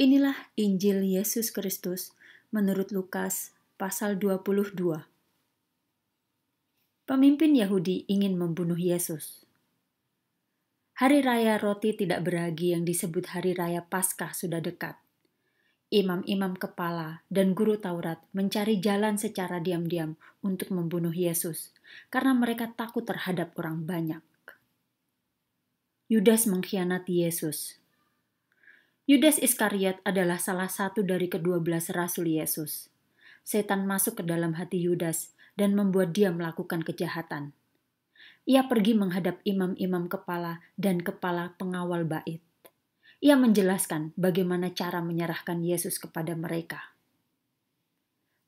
Inilah Injil Yesus Kristus menurut Lukas pasal 22. Pemimpin Yahudi ingin membunuh Yesus. Hari Raya Roti Tidak Beragi yang disebut Hari Raya Paskah sudah dekat. Imam-imam kepala dan guru Taurat mencari jalan secara diam-diam untuk membunuh Yesus karena mereka takut terhadap orang banyak. Yudas mengkhianati Yesus Yudas Iskariot adalah salah satu dari kedua belas rasul Yesus. Setan masuk ke dalam hati Yudas dan membuat dia melakukan kejahatan. Ia pergi menghadap imam-imam kepala dan kepala pengawal bait. Ia menjelaskan bagaimana cara menyerahkan Yesus kepada mereka.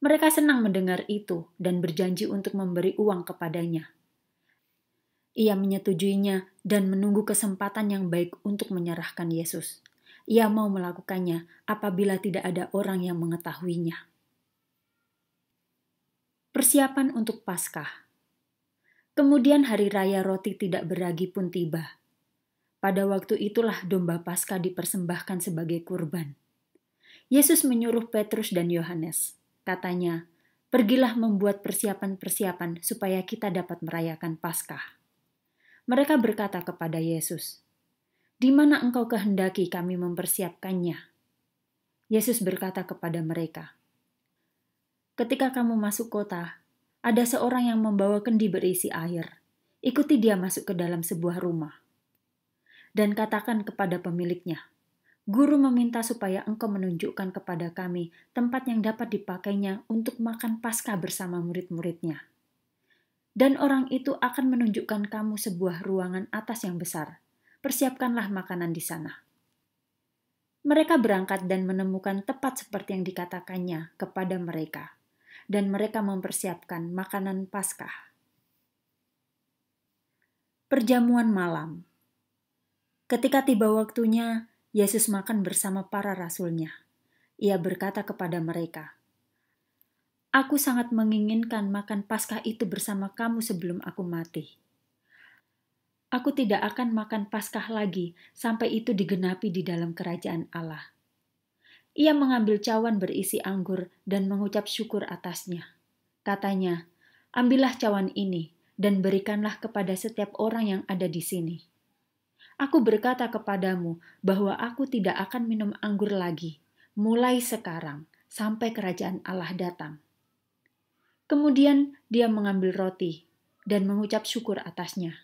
Mereka senang mendengar itu dan berjanji untuk memberi uang kepadanya. Ia menyetujuinya dan menunggu kesempatan yang baik untuk menyerahkan Yesus ia mau melakukannya apabila tidak ada orang yang mengetahuinya. Persiapan untuk Paskah. Kemudian hari raya roti tidak beragi pun tiba. Pada waktu itulah domba Paskah dipersembahkan sebagai kurban. Yesus menyuruh Petrus dan Yohanes. Katanya, "Pergilah membuat persiapan-persiapan supaya kita dapat merayakan Paskah." Mereka berkata kepada Yesus, di mana engkau kehendaki kami mempersiapkannya? Yesus berkata kepada mereka, Ketika kamu masuk kota, ada seorang yang membawa kendi berisi air. Ikuti dia masuk ke dalam sebuah rumah. Dan katakan kepada pemiliknya, Guru meminta supaya engkau menunjukkan kepada kami tempat yang dapat dipakainya untuk makan pasca bersama murid-muridnya. Dan orang itu akan menunjukkan kamu sebuah ruangan atas yang besar, persiapkanlah makanan di sana. Mereka berangkat dan menemukan tepat seperti yang dikatakannya kepada mereka, dan mereka mempersiapkan makanan Paskah. Perjamuan malam. Ketika tiba waktunya, Yesus makan bersama para rasulnya. Ia berkata kepada mereka, Aku sangat menginginkan makan Paskah itu bersama kamu sebelum aku mati. Aku tidak akan makan Paskah lagi sampai itu digenapi di dalam kerajaan Allah. Ia mengambil cawan berisi anggur dan mengucap syukur atasnya. Katanya, "Ambillah cawan ini dan berikanlah kepada setiap orang yang ada di sini. Aku berkata kepadamu bahwa aku tidak akan minum anggur lagi, mulai sekarang sampai kerajaan Allah datang." Kemudian dia mengambil roti dan mengucap syukur atasnya.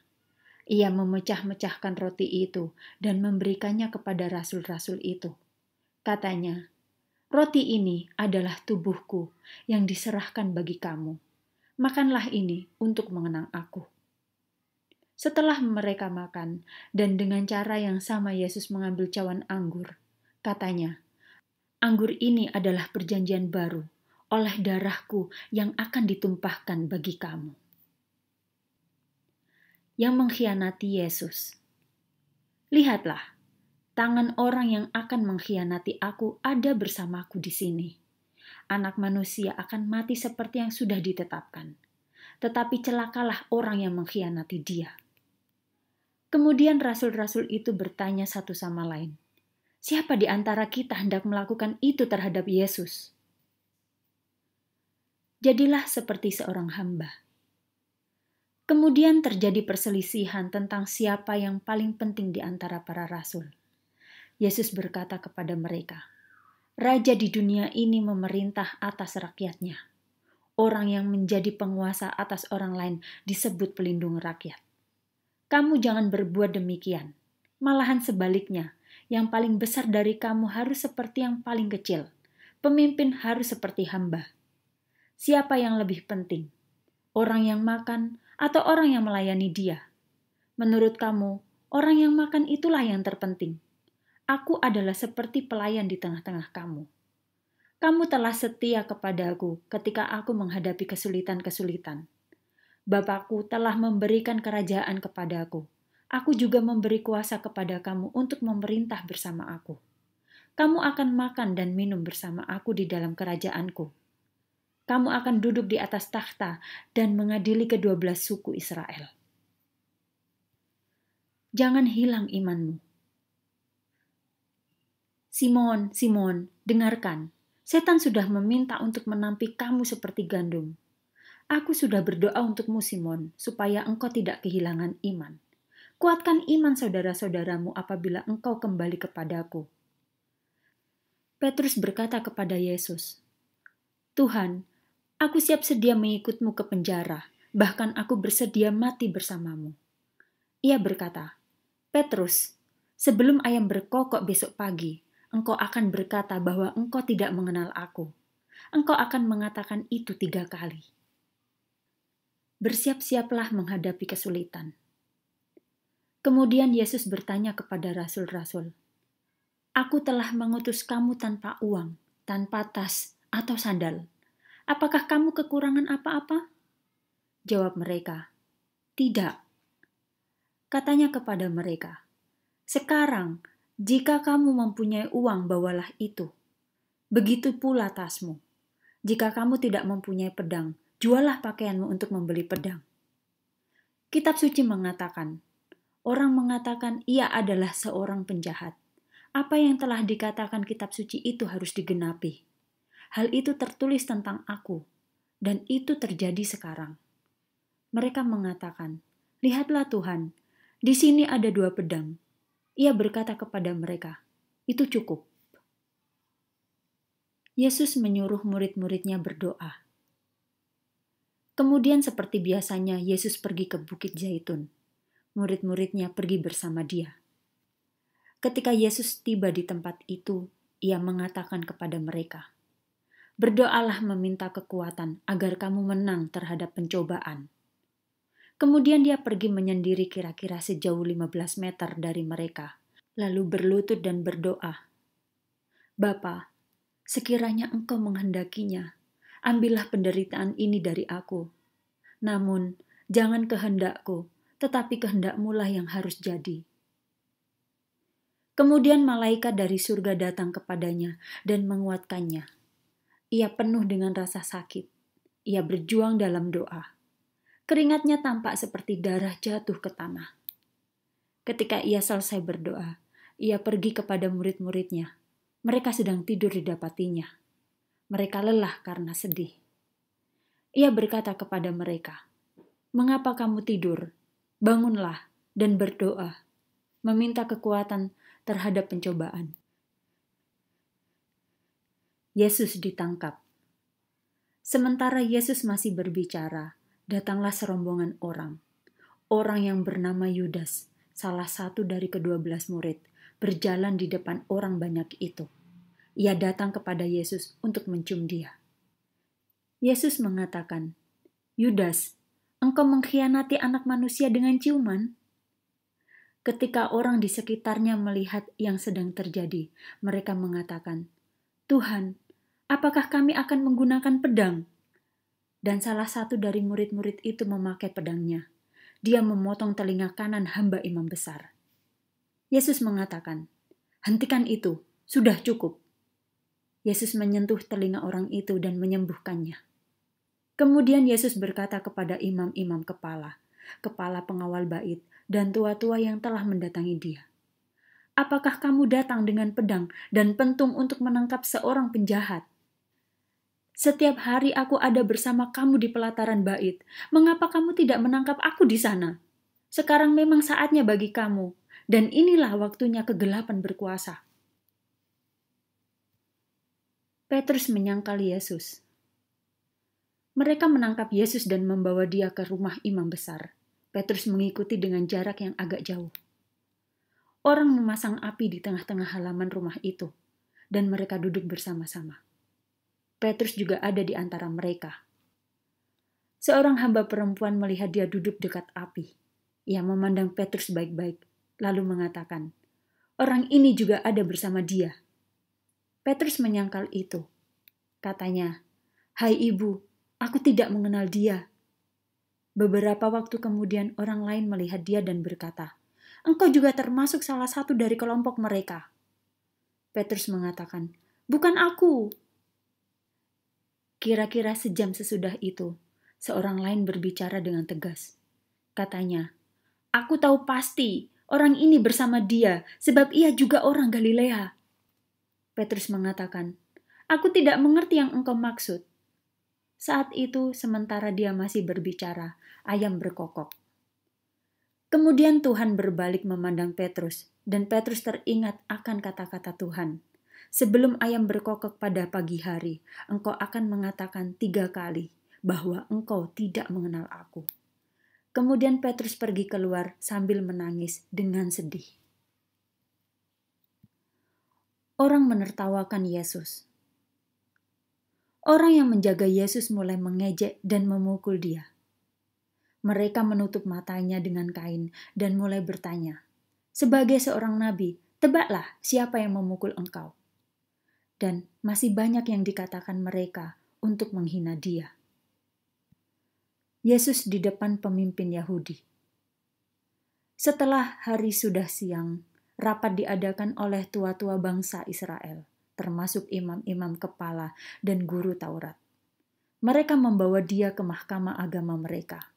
Ia memecah-mecahkan roti itu dan memberikannya kepada rasul-rasul itu. Katanya, "Roti ini adalah tubuhku yang diserahkan bagi kamu. Makanlah ini untuk mengenang Aku." Setelah mereka makan, dan dengan cara yang sama Yesus mengambil cawan anggur, katanya, "Anggur ini adalah perjanjian baru oleh darahku yang akan ditumpahkan bagi kamu." yang mengkhianati Yesus. Lihatlah, tangan orang yang akan mengkhianati aku ada bersamaku di sini. Anak manusia akan mati seperti yang sudah ditetapkan. Tetapi celakalah orang yang mengkhianati dia. Kemudian rasul-rasul itu bertanya satu sama lain, Siapa di antara kita hendak melakukan itu terhadap Yesus? Jadilah seperti seorang hamba Kemudian terjadi perselisihan tentang siapa yang paling penting di antara para rasul. Yesus berkata kepada mereka, "Raja di dunia ini memerintah atas rakyatnya. Orang yang menjadi penguasa atas orang lain disebut pelindung rakyat. Kamu jangan berbuat demikian, malahan sebaliknya, yang paling besar dari kamu harus seperti yang paling kecil. Pemimpin harus seperti hamba. Siapa yang lebih penting, orang yang makan atau orang yang melayani dia? Menurut kamu, orang yang makan itulah yang terpenting. Aku adalah seperti pelayan di tengah-tengah kamu. Kamu telah setia kepadaku ketika aku menghadapi kesulitan-kesulitan. Bapakku telah memberikan kerajaan kepadaku. Aku juga memberi kuasa kepada kamu untuk memerintah bersama aku. Kamu akan makan dan minum bersama aku di dalam kerajaanku, kamu akan duduk di atas takhta dan mengadili kedua belas suku Israel. Jangan hilang imanmu. Simon, Simon, dengarkan. Setan sudah meminta untuk menampi kamu seperti gandum. Aku sudah berdoa untukmu, Simon, supaya engkau tidak kehilangan iman. Kuatkan iman saudara-saudaramu apabila engkau kembali kepadaku. Petrus berkata kepada Yesus, "Tuhan, Aku siap sedia mengikutmu ke penjara, bahkan aku bersedia mati bersamamu. Ia berkata, Petrus, sebelum ayam berkokok besok pagi, engkau akan berkata bahwa engkau tidak mengenal aku. Engkau akan mengatakan itu tiga kali. Bersiap-siaplah menghadapi kesulitan. Kemudian Yesus bertanya kepada rasul-rasul, Aku telah mengutus kamu tanpa uang, tanpa tas, atau sandal Apakah kamu kekurangan apa-apa? Jawab mereka, Tidak. Katanya kepada mereka, Sekarang, jika kamu mempunyai uang, bawalah itu. Begitu pula tasmu. Jika kamu tidak mempunyai pedang, jualah pakaianmu untuk membeli pedang. Kitab suci mengatakan, orang mengatakan ia adalah seorang penjahat. Apa yang telah dikatakan kitab suci itu harus digenapi. Hal itu tertulis tentang aku, dan itu terjadi sekarang. Mereka mengatakan, Lihatlah Tuhan, di sini ada dua pedang. Ia berkata kepada mereka, itu cukup. Yesus menyuruh murid-muridnya berdoa. Kemudian seperti biasanya, Yesus pergi ke Bukit Zaitun. Murid-muridnya pergi bersama dia. Ketika Yesus tiba di tempat itu, ia mengatakan kepada mereka, Berdoalah meminta kekuatan agar kamu menang terhadap pencobaan. Kemudian dia pergi menyendiri kira-kira sejauh 15 meter dari mereka, lalu berlutut dan berdoa. Bapa, sekiranya engkau menghendakinya, ambillah penderitaan ini dari aku. Namun, jangan kehendakku, tetapi kehendakmulah yang harus jadi. Kemudian malaikat dari surga datang kepadanya dan menguatkannya. Ia penuh dengan rasa sakit. Ia berjuang dalam doa. Keringatnya tampak seperti darah jatuh ke tanah. Ketika ia selesai berdoa, ia pergi kepada murid-muridnya. Mereka sedang tidur didapatinya. Mereka lelah karena sedih. Ia berkata kepada mereka, "Mengapa kamu tidur? Bangunlah dan berdoa, meminta kekuatan terhadap pencobaan." Yesus ditangkap. Sementara Yesus masih berbicara, datanglah serombongan orang. Orang yang bernama Yudas, salah satu dari kedua belas murid, berjalan di depan orang banyak itu. Ia datang kepada Yesus untuk mencium dia. Yesus mengatakan, Yudas, engkau mengkhianati anak manusia dengan ciuman? Ketika orang di sekitarnya melihat yang sedang terjadi, mereka mengatakan, Tuhan, apakah kami akan menggunakan pedang? Dan salah satu dari murid-murid itu memakai pedangnya. Dia memotong telinga kanan hamba imam besar. Yesus mengatakan, "Hentikan itu, sudah cukup." Yesus menyentuh telinga orang itu dan menyembuhkannya. Kemudian Yesus berkata kepada imam-imam kepala, kepala pengawal bait, dan tua-tua yang telah mendatangi dia. Apakah kamu datang dengan pedang dan pentung untuk menangkap seorang penjahat? Setiap hari aku ada bersama kamu di pelataran bait. Mengapa kamu tidak menangkap aku di sana? Sekarang memang saatnya bagi kamu, dan inilah waktunya kegelapan berkuasa. Petrus menyangkal Yesus. Mereka menangkap Yesus dan membawa dia ke rumah imam besar. Petrus mengikuti dengan jarak yang agak jauh. Orang memasang api di tengah-tengah halaman rumah itu, dan mereka duduk bersama-sama. Petrus juga ada di antara mereka. Seorang hamba perempuan melihat dia duduk dekat api. Ia memandang Petrus baik-baik, lalu mengatakan, "Orang ini juga ada bersama dia." Petrus menyangkal itu. Katanya, "Hai ibu, aku tidak mengenal dia." Beberapa waktu kemudian, orang lain melihat dia dan berkata, "Engkau juga termasuk salah satu dari kelompok mereka." Petrus mengatakan, "Bukan aku, Kira-kira sejam sesudah itu, seorang lain berbicara dengan tegas. Katanya, Aku tahu pasti orang ini bersama dia, sebab ia juga orang Galilea. Petrus mengatakan, Aku tidak mengerti yang engkau maksud. Saat itu, sementara dia masih berbicara, ayam berkokok. Kemudian Tuhan berbalik memandang Petrus, dan Petrus teringat akan kata-kata Tuhan. Sebelum ayam berkokok pada pagi hari, engkau akan mengatakan tiga kali bahwa engkau tidak mengenal aku. Kemudian Petrus pergi keluar sambil menangis dengan sedih. Orang menertawakan Yesus. Orang yang menjaga Yesus mulai mengejek dan memukul dia. Mereka menutup matanya dengan kain dan mulai bertanya, "Sebagai seorang nabi, tebaklah siapa yang memukul engkau?" dan masih banyak yang dikatakan mereka untuk menghina Dia. Yesus di depan pemimpin Yahudi. Setelah hari sudah siang, rapat diadakan oleh tua-tua bangsa Israel, termasuk imam-imam kepala dan guru Taurat. Mereka membawa dia ke mahkamah agama mereka.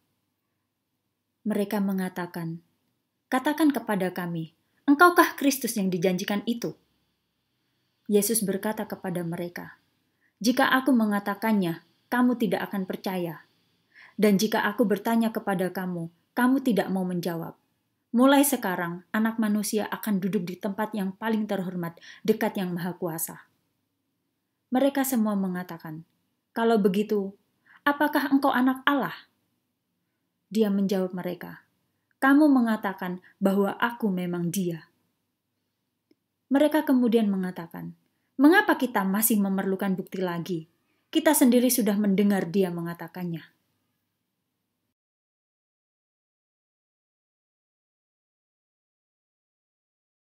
Mereka mengatakan, "Katakan kepada kami, engkaukah Kristus yang dijanjikan itu?" Yesus berkata kepada mereka, "Jika aku mengatakannya, kamu tidak akan percaya. Dan jika aku bertanya kepada kamu, kamu tidak mau menjawab. Mulai sekarang, Anak Manusia akan duduk di tempat yang paling terhormat, dekat Yang Maha Kuasa." Mereka semua mengatakan, "Kalau begitu, apakah engkau Anak Allah?" Dia menjawab mereka, "Kamu mengatakan bahwa Aku memang Dia." Mereka kemudian mengatakan, Mengapa kita masih memerlukan bukti lagi? Kita sendiri sudah mendengar dia mengatakannya.